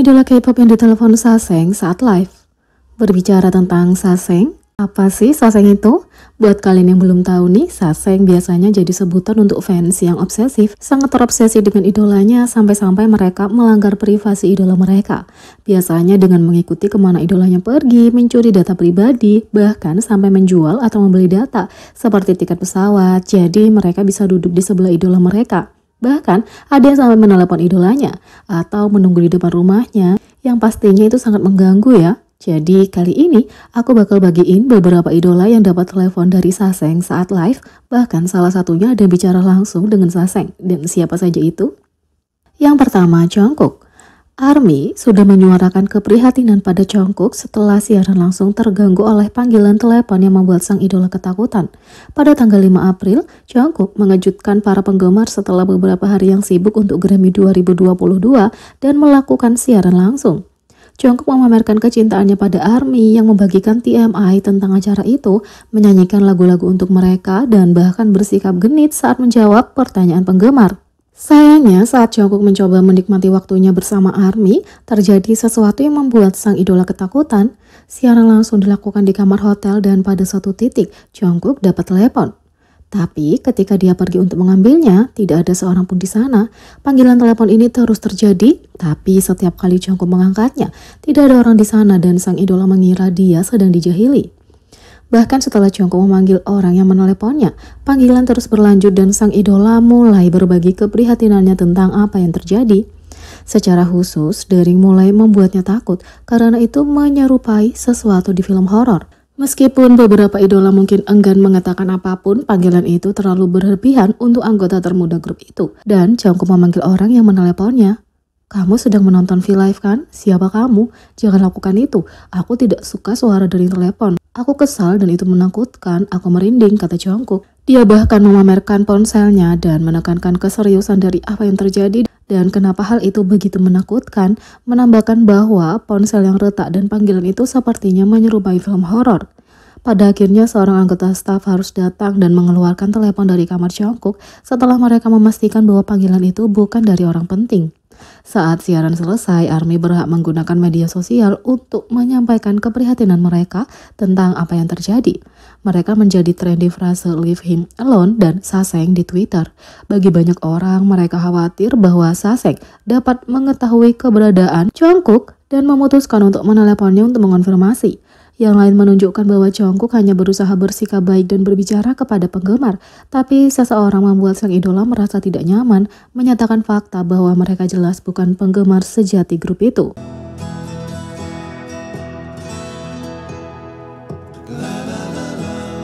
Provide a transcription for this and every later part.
idola K-pop yang ditelepon Saseng saat live. Berbicara tentang Saseng, apa sih Saseng itu? Buat kalian yang belum tahu nih, Saseng biasanya jadi sebutan untuk fans yang obsesif, sangat terobsesi dengan idolanya sampai-sampai mereka melanggar privasi idola mereka. Biasanya dengan mengikuti kemana idolanya pergi, mencuri data pribadi, bahkan sampai menjual atau membeli data, seperti tiket pesawat, jadi mereka bisa duduk di sebelah idola mereka. Bahkan ada yang sampai menelepon idolanya atau menunggu di depan rumahnya yang pastinya itu sangat mengganggu ya. Jadi kali ini aku bakal bagiin beberapa idola yang dapat telepon dari Saseng saat live, bahkan salah satunya ada bicara langsung dengan Saseng. Dan siapa saja itu? Yang pertama Jungkook. ARMY sudah menyuarakan keprihatinan pada Jungkook setelah siaran langsung terganggu oleh panggilan telepon yang membuat sang idola ketakutan. Pada tanggal 5 April, Jungkook mengejutkan para penggemar setelah beberapa hari yang sibuk untuk Grammy 2022 dan melakukan siaran langsung. Jungkook memamerkan kecintaannya pada ARMY yang membagikan TMI tentang acara itu, menyanyikan lagu-lagu untuk mereka, dan bahkan bersikap genit saat menjawab pertanyaan penggemar. Sayangnya saat Jungkook mencoba menikmati waktunya bersama ARMY, terjadi sesuatu yang membuat sang idola ketakutan. Siaran langsung dilakukan di kamar hotel dan pada satu titik Jungkook dapat telepon. Tapi ketika dia pergi untuk mengambilnya, tidak ada seorang pun di sana. Panggilan telepon ini terus terjadi, tapi setiap kali Jungkook mengangkatnya, tidak ada orang di sana dan sang idola mengira dia sedang dijahili. Bahkan setelah Chongko memanggil orang yang meneleponnya, panggilan terus berlanjut dan sang idola mulai berbagi keprihatinannya tentang apa yang terjadi. Secara khusus, Dering mulai membuatnya takut karena itu menyerupai sesuatu di film horor. Meskipun beberapa idola mungkin enggan mengatakan apapun, panggilan itu terlalu berlebihan untuk anggota termuda grup itu. Dan Chongko memanggil orang yang meneleponnya. Kamu sedang menonton V-Live kan? Siapa kamu? Jangan lakukan itu. Aku tidak suka suara dari telepon. Aku kesal dan itu menakutkan, aku merinding, kata Jungkook. Dia bahkan memamerkan ponselnya dan menekankan keseriusan dari apa yang terjadi dan kenapa hal itu begitu menakutkan, menambahkan bahwa ponsel yang retak dan panggilan itu sepertinya menyerupai film horor. Pada akhirnya seorang anggota staf harus datang dan mengeluarkan telepon dari kamar Jungkook setelah mereka memastikan bahwa panggilan itu bukan dari orang penting. Saat siaran selesai, ARMY berhak menggunakan media sosial untuk menyampaikan keprihatinan mereka tentang apa yang terjadi. Mereka menjadi trendy frase leave him alone dan Saseng di Twitter. Bagi banyak orang, mereka khawatir bahwa Saseng dapat mengetahui keberadaan Jungkook dan memutuskan untuk meneleponnya untuk mengonfirmasi. Yang lain menunjukkan bahwa Jongkook hanya berusaha bersikap baik dan berbicara kepada penggemar, tapi seseorang membuat sang idola merasa tidak nyaman menyatakan fakta bahwa mereka jelas bukan penggemar sejati grup itu.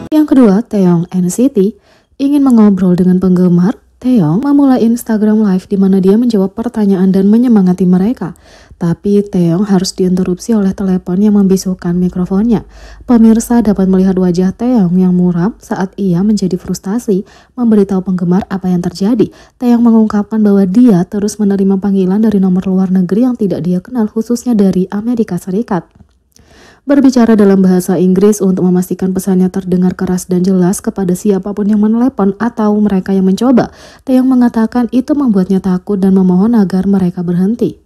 Yang kedua, Taeyong NCT ingin mengobrol dengan penggemar Taeyong memulai Instagram Live di mana dia menjawab pertanyaan dan menyemangati mereka. Tapi Teong harus diinterupsi oleh telepon yang membisukan mikrofonnya. Pemirsa dapat melihat wajah Teong yang muram saat ia menjadi frustasi memberitahu penggemar apa yang terjadi. Teong mengungkapkan bahwa dia terus menerima panggilan dari nomor luar negeri yang tidak dia kenal khususnya dari Amerika Serikat berbicara dalam bahasa Inggris untuk memastikan pesannya terdengar keras dan jelas kepada siapapun yang menelepon atau mereka yang mencoba. Teong mengatakan itu membuatnya takut dan memohon agar mereka berhenti.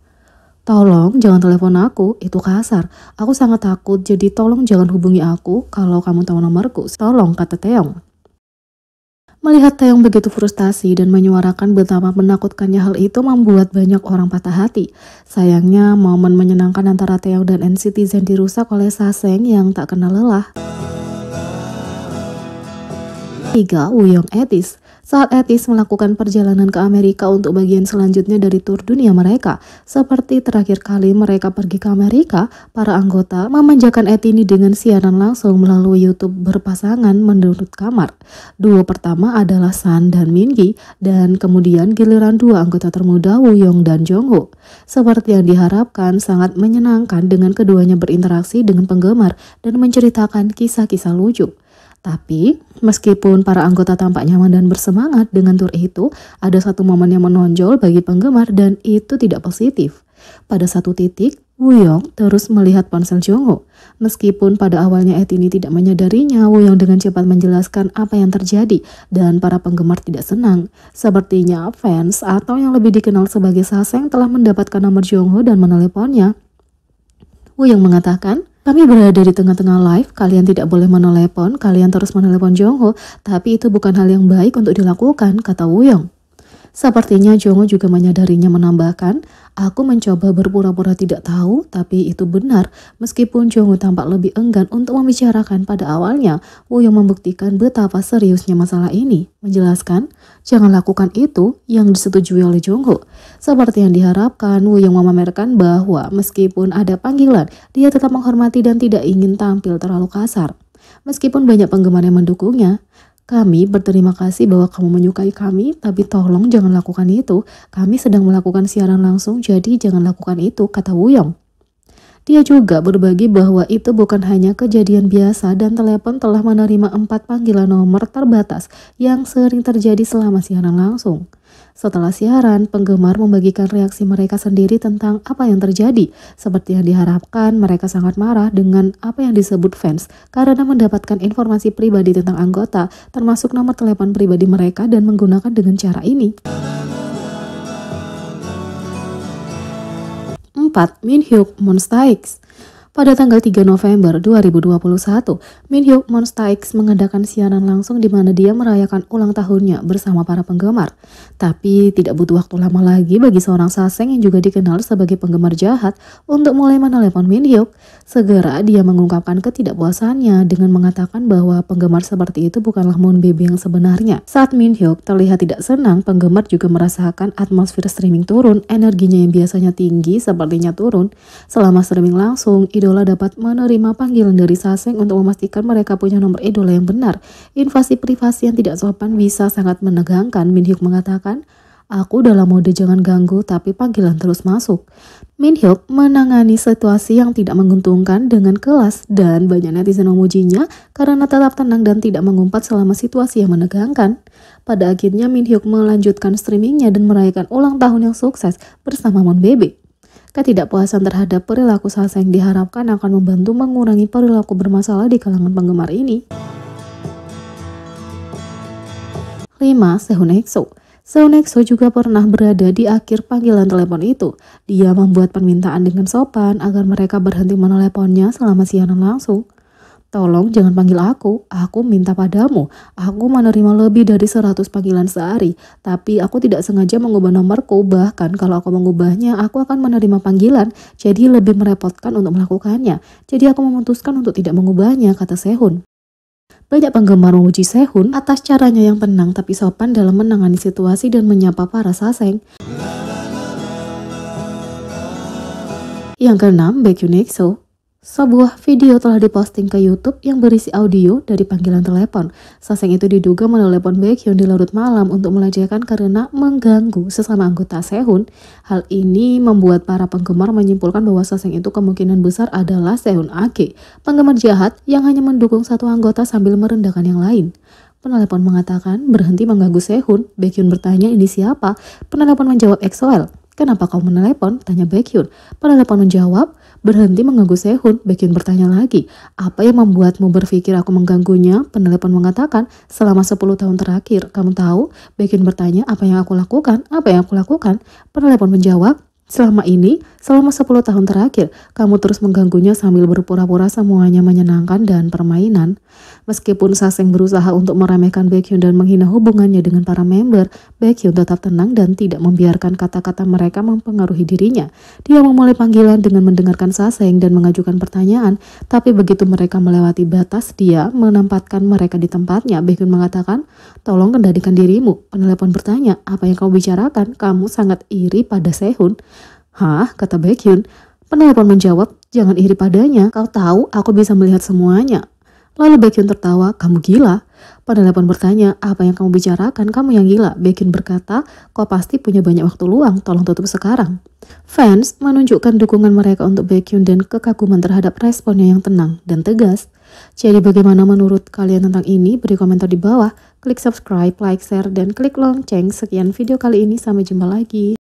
Tolong jangan telepon aku, itu kasar. Aku sangat takut, jadi tolong jangan hubungi aku kalau kamu tahu nomorku. Tolong, kata Teong. Melihat Teong begitu frustasi dan menyuarakan betapa menakutkannya hal itu membuat banyak orang patah hati. Sayangnya, momen menyenangkan antara Teong dan NCT dirusak oleh Saseng yang tak kenal lelah. 3. Wuyong Etis saat Etis melakukan perjalanan ke Amerika untuk bagian selanjutnya dari tur dunia mereka. Seperti terakhir kali mereka pergi ke Amerika, para anggota memanjakan Etini dengan siaran langsung melalui YouTube berpasangan menurut kamar. Duo pertama adalah San dan Mingi, dan kemudian giliran dua anggota termuda Wuyong dan Jongho. Seperti yang diharapkan, sangat menyenangkan dengan keduanya berinteraksi dengan penggemar dan menceritakan kisah-kisah lucu. Tapi, meskipun para anggota tampak nyaman dan bersemangat dengan tur itu, ada satu momen yang menonjol bagi penggemar dan itu tidak positif. Pada satu titik, Wuyong terus melihat ponsel Jongho. Meskipun pada awalnya Etini tidak menyadarinya, Wuyong dengan cepat menjelaskan apa yang terjadi dan para penggemar tidak senang. Sepertinya fans atau yang lebih dikenal sebagai Saseng telah mendapatkan nomor Jongho dan meneleponnya. Wuyong mengatakan, kami berada di tengah-tengah live, kalian tidak boleh menelepon, kalian terus menelepon Jongho, tapi itu bukan hal yang baik untuk dilakukan, kata Wuyong. Sepertinya Jongo juga menyadarinya menambahkan, aku mencoba berpura-pura tidak tahu, tapi itu benar. Meskipun Jongo tampak lebih enggan untuk membicarakan pada awalnya, Wuyong membuktikan betapa seriusnya masalah ini. Menjelaskan, jangan lakukan itu yang disetujui oleh Jongo. Seperti yang diharapkan, Wuyong memamerkan bahwa meskipun ada panggilan, dia tetap menghormati dan tidak ingin tampil terlalu kasar. Meskipun banyak penggemar yang mendukungnya, kami berterima kasih bahwa kamu menyukai kami, tapi tolong jangan lakukan itu. Kami sedang melakukan siaran langsung, jadi jangan lakukan itu, kata Wuyong. Dia juga berbagi bahwa itu bukan hanya kejadian biasa dan telepon telah menerima empat panggilan nomor terbatas yang sering terjadi selama siaran langsung. Setelah siaran, penggemar membagikan reaksi mereka sendiri tentang apa yang terjadi. Seperti yang diharapkan, mereka sangat marah dengan apa yang disebut fans karena mendapatkan informasi pribadi tentang anggota, termasuk nomor telepon pribadi mereka dan menggunakan dengan cara ini. 4. Min Hyuk Monstaix pada tanggal 3 November 2021, Minhyuk X mengadakan siaran langsung di mana dia merayakan ulang tahunnya bersama para penggemar. Tapi tidak butuh waktu lama lagi bagi seorang saseng yang juga dikenal sebagai penggemar jahat untuk mulai menelepon Min Hyuk. Segera dia mengungkapkan ketidakpuasannya dengan mengatakan bahwa penggemar seperti itu bukanlah Moon Baby yang sebenarnya. Saat Min Hyuk terlihat tidak senang, penggemar juga merasakan atmosfer streaming turun, energinya yang biasanya tinggi sepertinya turun. Selama streaming langsung, idola dapat menerima panggilan dari Saseng untuk memastikan mereka punya nomor idola yang benar. Invasi privasi yang tidak sopan bisa sangat menegangkan, Min Hyuk mengatakan. Aku dalam mode jangan ganggu tapi panggilan terus masuk. Min Hyuk menangani situasi yang tidak menguntungkan dengan kelas dan banyak netizen memujinya karena tetap tenang dan tidak mengumpat selama situasi yang menegangkan. Pada akhirnya Min Hyuk melanjutkan streamingnya dan merayakan ulang tahun yang sukses bersama Moon Baby. Ketidakpuasan terhadap perilaku salsa yang diharapkan akan membantu mengurangi perilaku bermasalah di kalangan penggemar ini. 5. Sehun Exo juga pernah berada di akhir panggilan telepon itu. Dia membuat permintaan dengan sopan agar mereka berhenti meneleponnya selama siaran langsung. Tolong jangan panggil aku, aku minta padamu. Aku menerima lebih dari 100 panggilan sehari, tapi aku tidak sengaja mengubah nomorku, bahkan kalau aku mengubahnya, aku akan menerima panggilan, jadi lebih merepotkan untuk melakukannya. Jadi aku memutuskan untuk tidak mengubahnya, kata Sehun. Banyak penggemar memuji Sehun atas caranya yang tenang tapi sopan dalam menangani situasi dan menyapa para saseng. Yang keenam, Baekhyun EXO. Sebuah video telah diposting ke YouTube yang berisi audio dari panggilan telepon. Saseng itu diduga menelepon Baekhyun di larut malam untuk melecehkan karena mengganggu sesama anggota Sehun. Hal ini membuat para penggemar menyimpulkan bahwa Saseng itu kemungkinan besar adalah Sehun Ake, penggemar jahat yang hanya mendukung satu anggota sambil merendahkan yang lain. Penelepon mengatakan berhenti mengganggu Sehun. Baekhyun bertanya ini siapa? Penelepon menjawab XOL. Kenapa kau menelepon? Tanya Baekhyun. telepon menjawab, berhenti mengganggu Sehun. Baekhyun bertanya lagi, apa yang membuatmu berpikir aku mengganggunya? Penelepon mengatakan, selama 10 tahun terakhir, kamu tahu? Baekhyun bertanya, apa yang aku lakukan? Apa yang aku lakukan? Penelepon menjawab, Selama ini, Selama 10 tahun terakhir, kamu terus mengganggunya sambil berpura-pura semuanya menyenangkan dan permainan. Meskipun Saseng berusaha untuk meremehkan Baekhyun dan menghina hubungannya dengan para member, Baekhyun tetap tenang dan tidak membiarkan kata-kata mereka mempengaruhi dirinya. Dia memulai panggilan dengan mendengarkan Saseng dan mengajukan pertanyaan, tapi begitu mereka melewati batas, dia menempatkan mereka di tempatnya. Baekhyun mengatakan, tolong kendalikan dirimu. Penelepon bertanya, apa yang kau bicarakan? Kamu sangat iri pada Sehun. Hah? kata Baekhyun. Penelpon menjawab, jangan iri padanya, kau tahu aku bisa melihat semuanya. Lalu Baekhyun tertawa, kamu gila? Penelpon bertanya, apa yang kamu bicarakan, kamu yang gila. Baekhyun berkata, kau pasti punya banyak waktu luang, tolong tutup sekarang. Fans menunjukkan dukungan mereka untuk Baekhyun dan kekaguman terhadap responnya yang tenang dan tegas. Jadi bagaimana menurut kalian tentang ini? Beri komentar di bawah, klik subscribe, like, share, dan klik lonceng. Sekian video kali ini, sampai jumpa lagi.